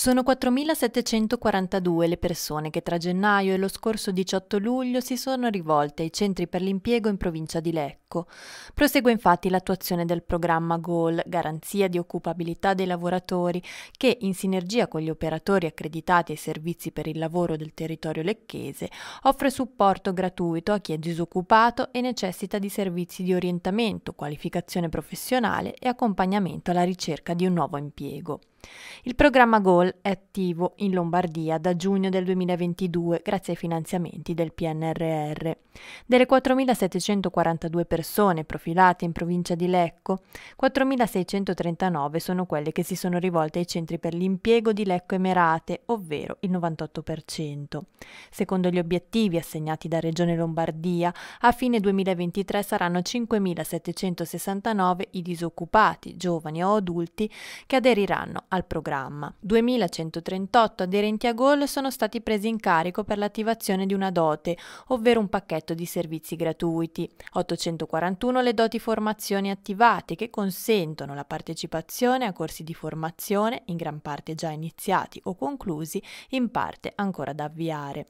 Sono 4.742 le persone che tra gennaio e lo scorso 18 luglio si sono rivolte ai centri per l'impiego in provincia di Lecco. Prosegue infatti l'attuazione del programma GOL, Garanzia di Occupabilità dei Lavoratori, che in sinergia con gli operatori accreditati ai servizi per il lavoro del territorio lecchese offre supporto gratuito a chi è disoccupato e necessita di servizi di orientamento, qualificazione professionale e accompagnamento alla ricerca di un nuovo impiego. Il programma GOL è attivo in Lombardia da giugno del 2022 grazie ai finanziamenti del PNRR. Delle 4.742 persone profilate in provincia di Lecco, 4.639 sono quelle che si sono rivolte ai centri per l'impiego di Lecco Emerate, ovvero il 98%. Secondo gli obiettivi assegnati da Regione Lombardia, a fine 2023 saranno 5.769 i disoccupati, giovani o adulti, che aderiranno al programma. 2138 aderenti a Gol sono stati presi in carico per l'attivazione di una dote, ovvero un pacchetto di servizi gratuiti. 841 le doti formazioni attivate che consentono la partecipazione a corsi di formazione, in gran parte già iniziati o conclusi, in parte ancora da avviare.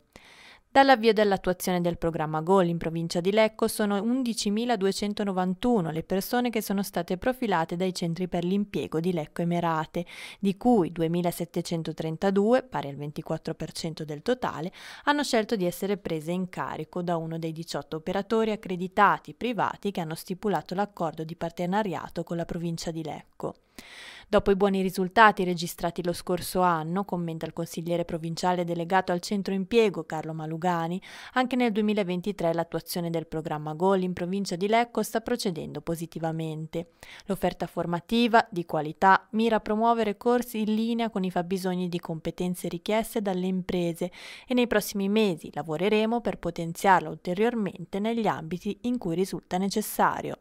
Dall'avvio dell'attuazione del programma GOL in provincia di Lecco sono 11.291 le persone che sono state profilate dai centri per l'impiego di Lecco Emerate, di cui 2.732, pari al 24% del totale, hanno scelto di essere prese in carico da uno dei 18 operatori accreditati privati che hanno stipulato l'accordo di partenariato con la provincia di Lecco. Dopo i buoni risultati registrati lo scorso anno, commenta il consigliere provinciale delegato al centro impiego Carlo Malugani, anche nel 2023 l'attuazione del programma GOL in provincia di Lecco sta procedendo positivamente. L'offerta formativa di qualità mira a promuovere corsi in linea con i fabbisogni di competenze richieste dalle imprese e nei prossimi mesi lavoreremo per potenziarla ulteriormente negli ambiti in cui risulta necessario.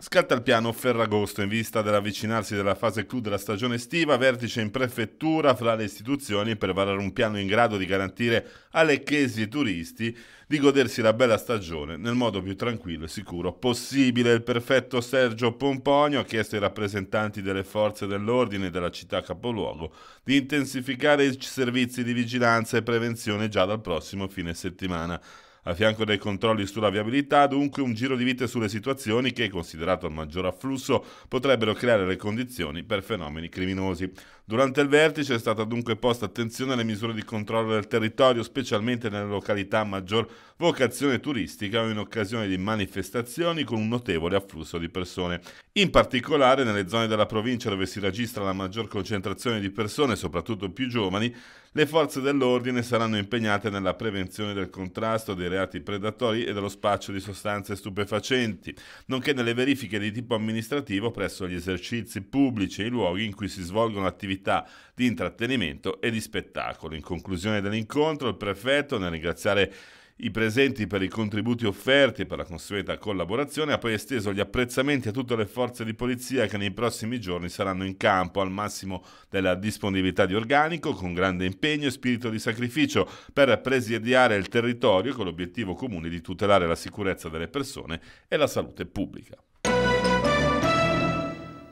Scatta il piano Ferragosto in vista dell'avvicinarsi della fase clou della stagione estiva, vertice in prefettura fra le istituzioni per varare un piano in grado di garantire alle lecchesi e turisti di godersi la bella stagione nel modo più tranquillo e sicuro possibile. Il prefetto Sergio Pomponio ha chiesto ai rappresentanti delle forze dell'ordine della città capoluogo di intensificare i servizi di vigilanza e prevenzione già dal prossimo fine settimana. A fianco dei controlli sulla viabilità, dunque, un giro di vite sulle situazioni che, considerato il maggior afflusso, potrebbero creare le condizioni per fenomeni criminosi. Durante il vertice è stata dunque posta attenzione alle misure di controllo del territorio, specialmente nelle località a maggior vocazione turistica o in occasione di manifestazioni con un notevole afflusso di persone. In particolare nelle zone della provincia dove si registra la maggior concentrazione di persone, soprattutto più giovani, le forze dell'ordine saranno impegnate nella prevenzione del contrasto dei reati predatori e dello spaccio di sostanze stupefacenti, nonché nelle verifiche di tipo amministrativo presso gli esercizi pubblici e i luoghi in cui si svolgono attività attività di intrattenimento e di spettacolo. In conclusione dell'incontro il prefetto, nel ringraziare i presenti per i contributi offerti e per la consueta collaborazione, ha poi esteso gli apprezzamenti a tutte le forze di polizia che nei prossimi giorni saranno in campo al massimo della disponibilità di organico, con grande impegno e spirito di sacrificio per presidiare il territorio con l'obiettivo comune di tutelare la sicurezza delle persone e la salute pubblica.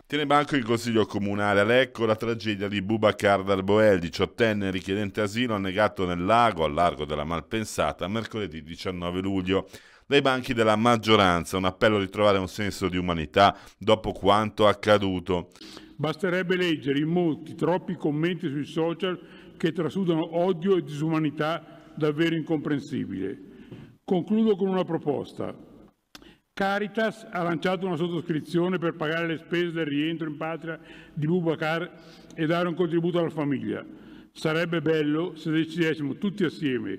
Tiene banco il Consiglio Comunale a Lecco la tragedia di Bubacar Darboel, diciottenne richiedente asilo annegato nel lago al largo della Malpensata mercoledì 19 luglio dai banchi della maggioranza, un appello a ritrovare un senso di umanità dopo quanto accaduto. Basterebbe leggere i molti, troppi commenti sui social che trasudano odio e disumanità davvero incomprensibile. Concludo con una proposta. Caritas ha lanciato una sottoscrizione per pagare le spese del rientro in patria di Bubacar e dare un contributo alla famiglia. Sarebbe bello se decidessimo tutti assieme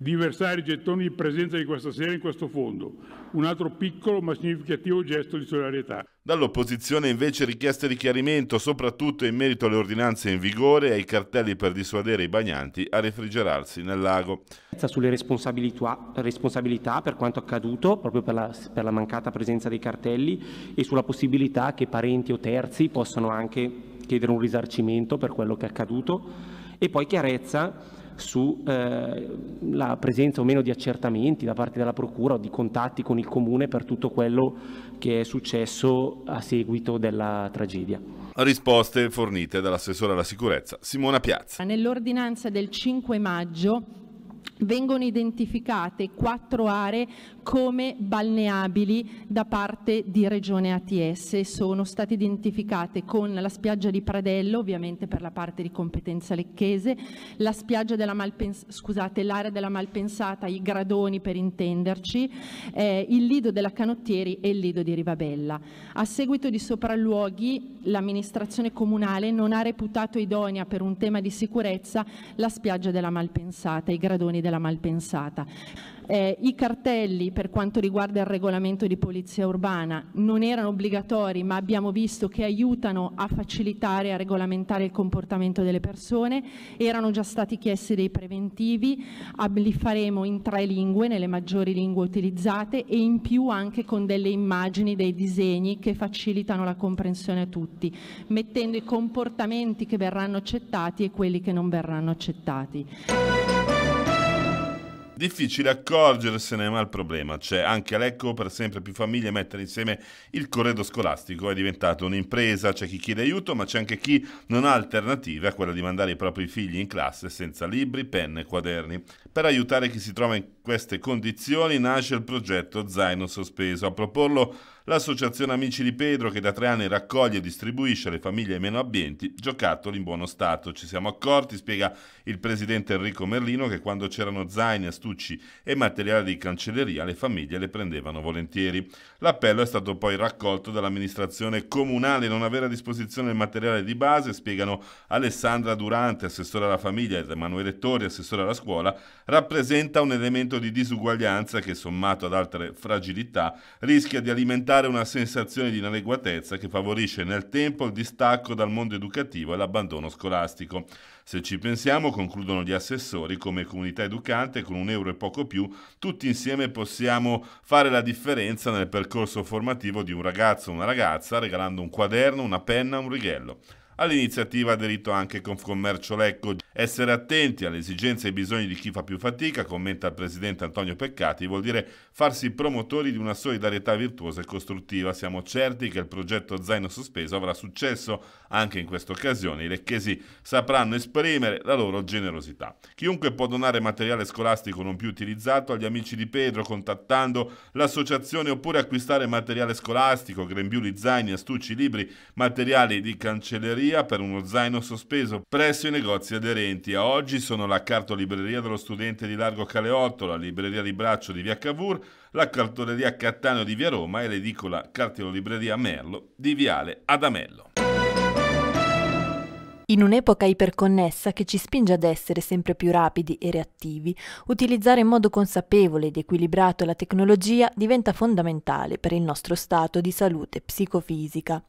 di versare i gettoni di presenza di questa sera in questo fondo. Un altro piccolo ma significativo gesto di solidarietà. Dall'opposizione invece richieste di chiarimento, soprattutto in merito alle ordinanze in vigore e ai cartelli per dissuadere i bagnanti a refrigerarsi nel lago. Sulle responsabilità, responsabilità per quanto accaduto, proprio per la, per la mancata presenza dei cartelli e sulla possibilità che parenti o terzi possano anche chiedere un risarcimento per quello che è accaduto e poi chiarezza sulla eh, presenza o meno di accertamenti da parte della Procura o di contatti con il Comune per tutto quello che è successo a seguito della tragedia. Risposte fornite dall'assessore alla sicurezza Simona Piazza. Nell'ordinanza del 5 maggio vengono identificate quattro aree come balneabili da parte di Regione ATS. Sono state identificate con la spiaggia di Pradello, ovviamente per la parte di competenza lecchese, la spiaggia della Malpens- scusate, l'area della Malpensata, i gradoni per intenderci, eh, il lido della Canottieri e il lido di Rivabella. A seguito di sopralluoghi l'amministrazione comunale non ha reputato idonea per un tema di sicurezza la spiaggia della Malpensata, i gradoni ragioni della malpensata. Eh, I cartelli per quanto riguarda il regolamento di polizia urbana non erano obbligatori ma abbiamo visto che aiutano a facilitare e a regolamentare il comportamento delle persone, erano già stati chiesti dei preventivi, ah, li faremo in tre lingue, nelle maggiori lingue utilizzate e in più anche con delle immagini, dei disegni che facilitano la comprensione a tutti, mettendo i comportamenti che verranno accettati e quelli che non verranno accettati. Difficile accorgersene, ma il problema c'è. Anche a Lecco per sempre più famiglie mettere insieme il corredo scolastico è diventato un'impresa. C'è chi chiede aiuto, ma c'è anche chi non ha alternative a quella di mandare i propri figli in classe senza libri, penne e quaderni. Per aiutare chi si trova in queste condizioni nasce il progetto Zaino Sospeso. A proporlo l'associazione Amici di Pedro che da tre anni raccoglie e distribuisce alle famiglie meno abbienti giocattoli in buono stato. Ci siamo accorti, spiega il presidente Enrico Merlino, che quando c'erano zaini, astucci e materiali di cancelleria le famiglie le prendevano volentieri. L'appello è stato poi raccolto dall'amministrazione comunale non avere a disposizione il materiale di base, spiegano Alessandra Durante, assessore alla famiglia, ed Emanuele Tori, assessore alla scuola, rappresenta un elemento sentimento di disuguaglianza che, sommato ad altre fragilità, rischia di alimentare una sensazione di inadeguatezza che favorisce nel tempo il distacco dal mondo educativo e l'abbandono scolastico. Se ci pensiamo, concludono gli assessori, come comunità educante, con un euro e poco più, tutti insieme possiamo fare la differenza nel percorso formativo di un ragazzo o una ragazza regalando un quaderno, una penna, un righello. All'iniziativa ha aderito anche Confcommercio Lecco. Essere attenti alle esigenze e ai bisogni di chi fa più fatica, commenta il presidente Antonio Peccati, vuol dire farsi promotori di una solidarietà virtuosa e costruttiva. Siamo certi che il progetto Zaino Sospeso avrà successo anche in questa occasione. I lecchesi sapranno esprimere la loro generosità. Chiunque può donare materiale scolastico non più utilizzato agli amici di Pedro contattando l'associazione oppure acquistare materiale scolastico, grembiuli, zaini, astucci, libri, materiali di cancelleria libreria per uno zaino sospeso presso i negozi aderenti. A oggi sono la cartolibreria dello studente di Largo Caleotto, la libreria di Braccio di via Cavour, la cartoleria Cattaneo di via Roma e l'edicola cartolibreria Merlo di viale Adamello. In un'epoca iperconnessa che ci spinge ad essere sempre più rapidi e reattivi, utilizzare in modo consapevole ed equilibrato la tecnologia diventa fondamentale per il nostro stato di salute psicofisica.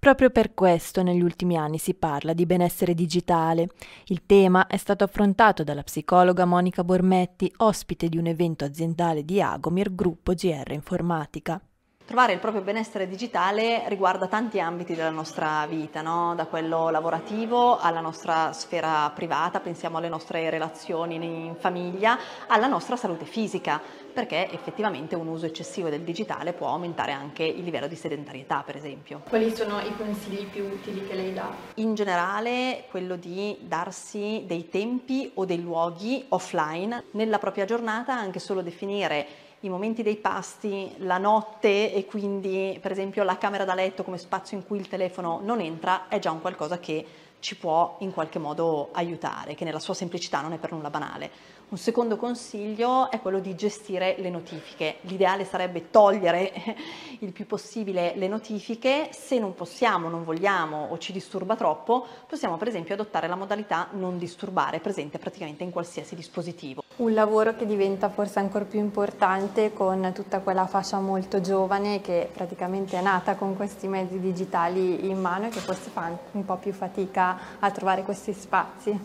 Proprio per questo negli ultimi anni si parla di benessere digitale. Il tema è stato affrontato dalla psicologa Monica Bormetti, ospite di un evento aziendale di Agomir, gruppo GR Informatica. Trovare il proprio benessere digitale riguarda tanti ambiti della nostra vita, no? da quello lavorativo alla nostra sfera privata, pensiamo alle nostre relazioni in famiglia, alla nostra salute fisica, perché effettivamente un uso eccessivo del digitale può aumentare anche il livello di sedentarietà, per esempio. Quali sono i consigli più utili che lei dà? In generale, quello di darsi dei tempi o dei luoghi offline nella propria giornata, anche solo definire i momenti dei pasti, la notte e quindi per esempio la camera da letto come spazio in cui il telefono non entra è già un qualcosa che ci può in qualche modo aiutare, che nella sua semplicità non è per nulla banale. Un secondo consiglio è quello di gestire le notifiche. L'ideale sarebbe togliere il più possibile le notifiche. Se non possiamo, non vogliamo o ci disturba troppo, possiamo per esempio adottare la modalità non disturbare, presente praticamente in qualsiasi dispositivo. Un lavoro che diventa forse ancora più importante con tutta quella fascia molto giovane che praticamente è nata con questi mezzi digitali in mano e che forse fa un po' più fatica a, trovare questi spazi.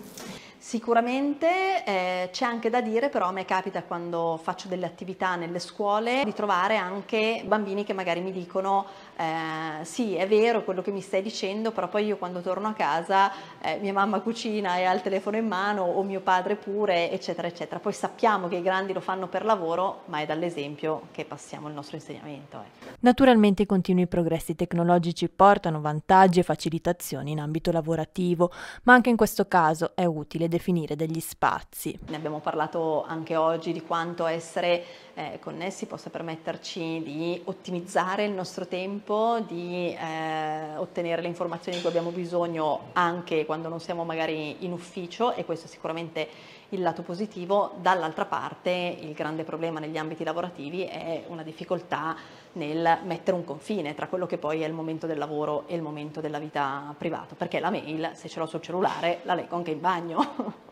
Sicuramente eh, c'è anche da dire, però a me capita quando faccio delle attività nelle scuole di trovare anche bambini che magari mi dicono eh, sì è vero quello che mi stai dicendo, però poi io quando torno a casa eh, mia mamma cucina e ha il telefono in mano o mio padre pure, eccetera, eccetera. Poi sappiamo che i grandi lo fanno per lavoro, ma è dall'esempio che passiamo il nostro insegnamento. Ecco. Naturalmente i continui progressi tecnologici portano vantaggi e facilitazioni in ambito lavorativo, ma anche in questo caso è utile definire degli spazi. Ne abbiamo parlato anche oggi di quanto essere eh, connessi possa permetterci di ottimizzare il nostro tempo, di eh, ottenere le informazioni di cui abbiamo bisogno anche quando non siamo magari in ufficio e questo è sicuramente il lato positivo, dall'altra parte il grande problema negli ambiti lavorativi è una difficoltà nel mettere un confine tra quello che poi è il momento del lavoro e il momento della vita privata, perché la mail, se ce l'ho sul cellulare, la leggo anche in bagno.